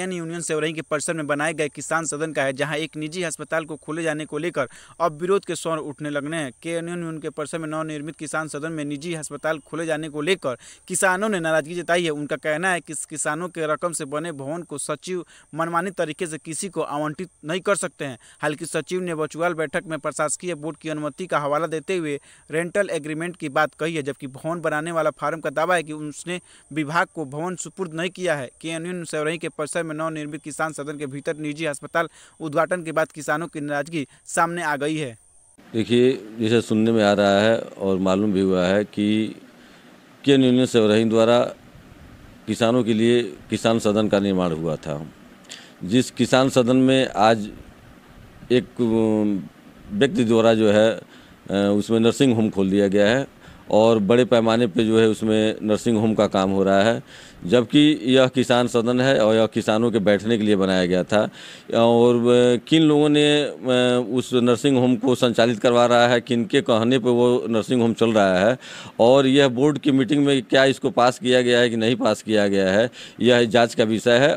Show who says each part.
Speaker 1: N union सेवरही के परिसर में बनाए गए किसान सदन का है जहां एक निजी अस्पताल को खोले जाने को लेकर अब विरोध के स्वर उठने लगने हैं के एन यूनियन के परिसर में नवनिर्मित किसान सदन में निजी अस्पताल खोले जाने को लेकर किसानों ने नाराजगी जताई है उनका कहना है कि किसानों के रकम से बने भवन को सचिव मनमानी तरीके से किसी को आवंटित नहीं कर सकते हैं हालांकि सचिव ने वर्चुअल बैठक में प्रशासकीय बोर्ड की अनुमति का हवाला देते हुए रेंटल एग्रीमेंट की बात कही है जबकि भवन बनाने वाला फार्म का दावा है कि उसने विभाग को भवन सुपुर्द नहीं किया है के एन यूनियन के परिसर 2017 में नवनिर्मित किसान सदन के भीतर निजी अस्पताल उद्घाटन के बाद किसानों की नाराजगी सामने आ गई है
Speaker 2: देखिए जिसे सुनने में आ रहा है और मालूम भी हुआ है कि केन यूनियन सेवरहीन द्वारा किसानों के लिए किसान सदन का निर्माण हुआ था जिस किसान सदन में आज एक व्यक्ति द्वारा जो है उसमें नर्सिंग होम खोल दिया गया है और बड़े पैमाने पे जो है उसमें नर्सिंग होम का काम हो रहा है जबकि यह किसान सदन है और यह किसानों के बैठने के लिए बनाया गया था और किन लोगों ने उस नर्सिंग होम को संचालित करवा रहा है किन के कहने पर वो नर्सिंग होम चल रहा है और यह बोर्ड की मीटिंग में क्या इसको पास किया गया है कि नहीं पास किया गया है यह जाँच का विषय है